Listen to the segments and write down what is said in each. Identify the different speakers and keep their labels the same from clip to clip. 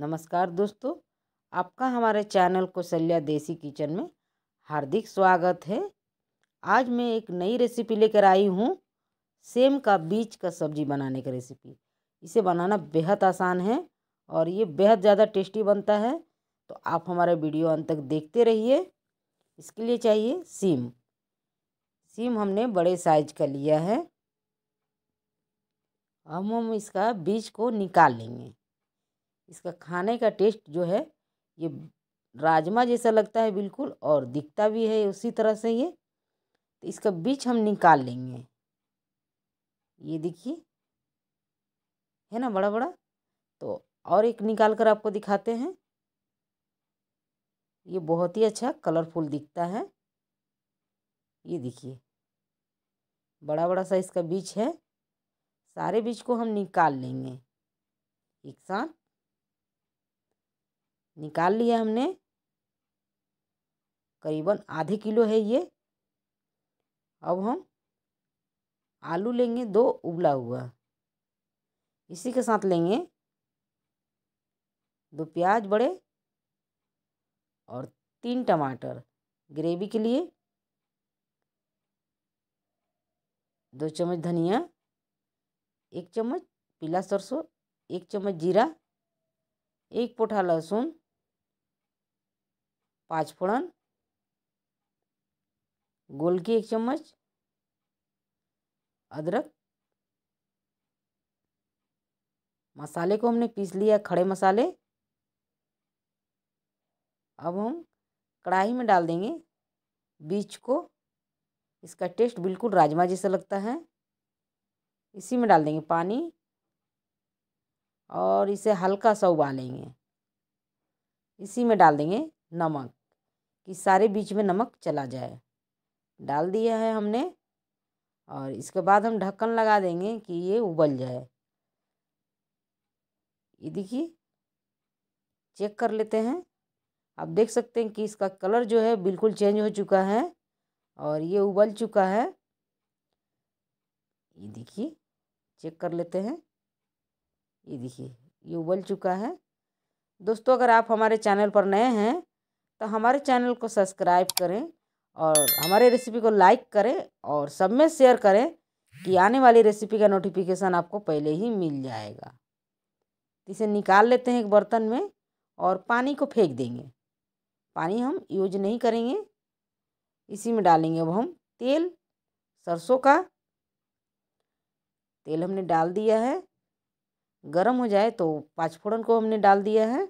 Speaker 1: नमस्कार दोस्तों आपका हमारे चैनल कौशल्या देसी किचन में हार्दिक स्वागत है आज मैं एक नई रेसिपी लेकर आई हूँ सेम का बीज का सब्जी बनाने की रेसिपी इसे बनाना बेहद आसान है और ये बेहद ज़्यादा टेस्टी बनता है तो आप हमारा वीडियो अंत तक देखते रहिए इसके लिए चाहिए सीम सीम हमने बड़े साइज का लिया है हम हम इसका बीज को निकाल लेंगे इसका खाने का टेस्ट जो है ये राजमा जैसा लगता है बिल्कुल और दिखता भी है उसी तरह से ये तो इसका बीज हम निकाल लेंगे ये देखिए है ना बड़ा बड़ा तो और एक निकाल कर आपको दिखाते हैं ये बहुत ही अच्छा कलरफुल दिखता है ये देखिए बड़ा बड़ा सा इसका बीज है सारे बीज को हम निकाल लेंगे एक साथ निकाल लिया हमने करीबन आधे किलो है ये अब हम आलू लेंगे दो उबला हुआ इसी के साथ लेंगे दो प्याज बड़े और तीन टमाटर ग्रेवी के लिए दो चम्मच धनिया एक चम्मच पीला सरसों एक चम्मच जीरा एक पोठा लहसुन पाँच फोड़न गोल की एक चम्मच अदरक मसाले को हमने पीस लिया खड़े मसाले अब हम कढ़ाई में डाल देंगे बीज को इसका टेस्ट बिल्कुल राजमा जैसा लगता है इसी में डाल देंगे पानी और इसे हल्का सा उबालेंगे इसी में डाल देंगे नमक कि सारे बीच में नमक चला जाए डाल दिया है हमने और इसके बाद हम ढक्कन लगा देंगे कि ये उबल जाए ये देखिए चेक कर लेते हैं आप देख सकते हैं कि इसका कलर जो है बिल्कुल चेंज हो चुका है और ये उबल चुका है ये देखिए चेक कर लेते हैं ये देखिए ये उबल चुका है दोस्तों अगर आप हमारे चैनल पर नए हैं तो हमारे चैनल को सब्सक्राइब करें और हमारे रेसिपी को लाइक करें और सब में शेयर करें कि आने वाली रेसिपी का नोटिफिकेशन आपको पहले ही मिल जाएगा तो इसे निकाल लेते हैं एक बर्तन में और पानी को फेंक देंगे पानी हम यूज नहीं करेंगे इसी में डालेंगे अब हम तेल सरसों का तेल हमने डाल दिया है गरम हो जाए तो पाँचफोड़न को हमने डाल दिया है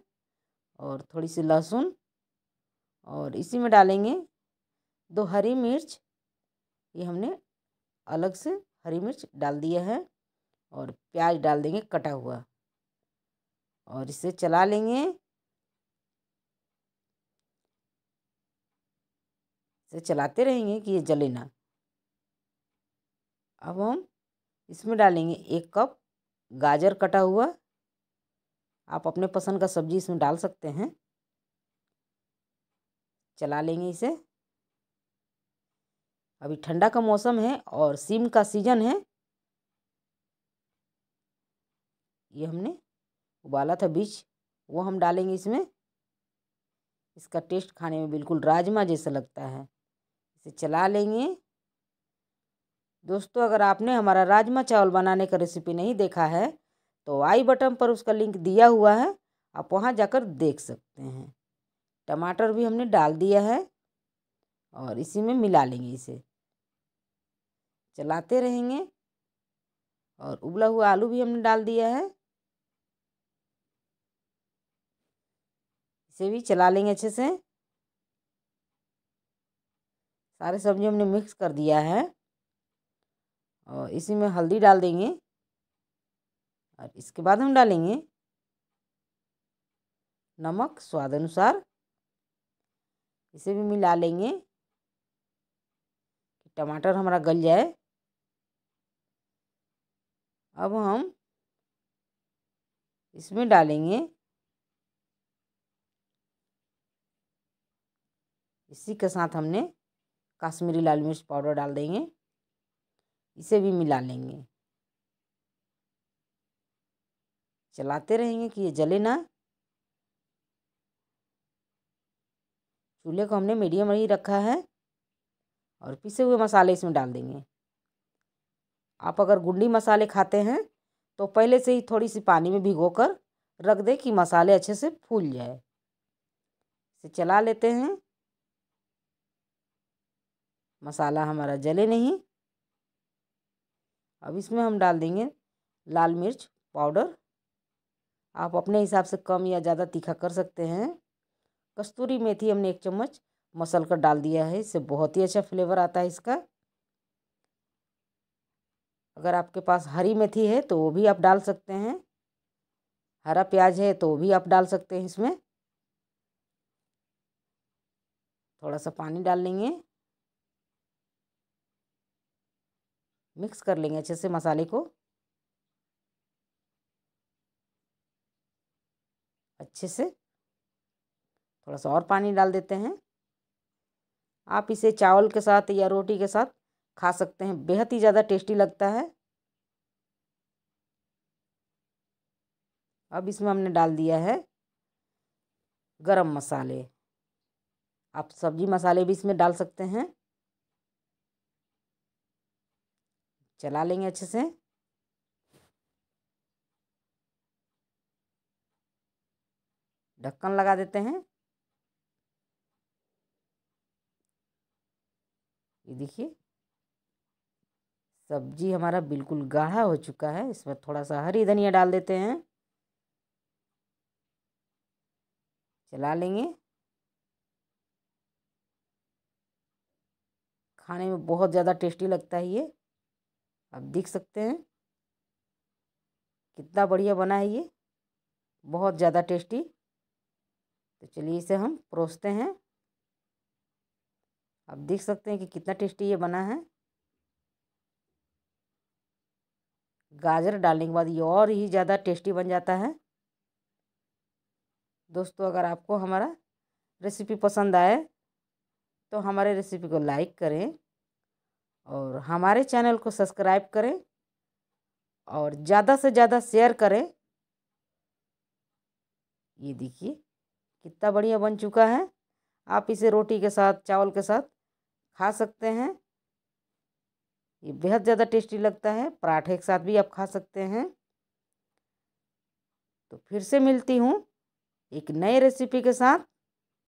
Speaker 1: और थोड़ी सी लहसुन और इसी में डालेंगे दो हरी मिर्च ये हमने अलग से हरी मिर्च डाल दिया है और प्याज डाल देंगे कटा हुआ और इसे चला लेंगे इसे चलाते रहेंगे कि ये जले ना अब हम इसमें डालेंगे एक कप गाजर कटा हुआ आप अपने पसंद का सब्जी इसमें डाल सकते हैं चला लेंगे इसे अभी ठंडा का मौसम है और सिम का सीजन है ये हमने उबाला था बीज वो हम डालेंगे इसमें इसका टेस्ट खाने में बिल्कुल राजमा जैसा लगता है इसे चला लेंगे दोस्तों अगर आपने हमारा राजमा चावल बनाने का रेसिपी नहीं देखा है तो आई बटन पर उसका लिंक दिया हुआ है आप वहाँ जाकर देख सकते हैं टमाटर भी हमने डाल दिया है और इसी में मिला लेंगे इसे चलाते रहेंगे और उबला हुआ आलू भी हमने डाल दिया है इसे भी चला लेंगे अच्छे से सारे सब्जी हमने मिक्स कर दिया है और इसी में हल्दी डाल देंगे और इसके बाद हम डालेंगे नमक स्वाद अनुसार इसे भी मिला लेंगे टमाटर हमारा गल जाए अब हम इसमें डालेंगे इसी के साथ हमने काश्मीरी लाल मिर्च पाउडर डाल देंगे इसे भी मिला लेंगे चलाते रहेंगे कि ये जले ना चूल्हे को हमने मीडियम ही रखा है और पिसे हुए मसाले इसमें डाल देंगे आप अगर गुंडी मसाले खाते हैं तो पहले से ही थोड़ी सी पानी में भिगो कर रख दें कि मसाले अच्छे से फूल जाए इसे चला लेते हैं मसाला हमारा जले नहीं अब इसमें हम डाल देंगे लाल मिर्च पाउडर आप अपने हिसाब से कम या ज़्यादा तीखा कर सकते हैं कस्तूरी मेथी हमने एक चम्मच मसल कर डाल दिया है इससे बहुत ही अच्छा फ्लेवर आता है इसका अगर आपके पास हरी मेथी है तो वो भी आप डाल सकते हैं हरा प्याज है तो वो भी आप डाल सकते हैं इसमें थोड़ा सा पानी डाल लेंगे मिक्स कर लेंगे अच्छे से मसाले को अच्छे से थोड़ा सा और पानी डाल देते हैं आप इसे चावल के साथ या रोटी के साथ खा सकते हैं बेहद ही ज़्यादा टेस्टी लगता है अब इसमें हमने डाल दिया है गरम मसाले आप सब्जी मसाले भी इसमें डाल सकते हैं चला लेंगे अच्छे से ढक्कन लगा देते हैं ये देखिए सब्जी हमारा बिल्कुल गाढ़ा हो चुका है इसमें थोड़ा सा हरी धनिया डाल देते हैं चला लेंगे खाने में बहुत ज़्यादा टेस्टी लगता है ये आप देख सकते हैं कितना बढ़िया बना है ये बहुत ज़्यादा टेस्टी तो चलिए इसे हम परोसते हैं आप देख सकते हैं कि कितना टेस्टी ये बना है गाजर डालने के बाद ये और ही ज़्यादा टेस्टी बन जाता है दोस्तों अगर आपको हमारा रेसिपी पसंद आए तो हमारे रेसिपी को लाइक करें और हमारे चैनल को सब्सक्राइब करें और ज़्यादा से ज़्यादा शेयर करें ये देखिए कितना बढ़िया बन चुका है आप इसे रोटी के साथ चावल के साथ खा सकते हैं ये बेहद ज़्यादा टेस्टी लगता है पराठे के साथ भी आप खा सकते हैं तो फिर से मिलती हूँ एक नए रेसिपी के साथ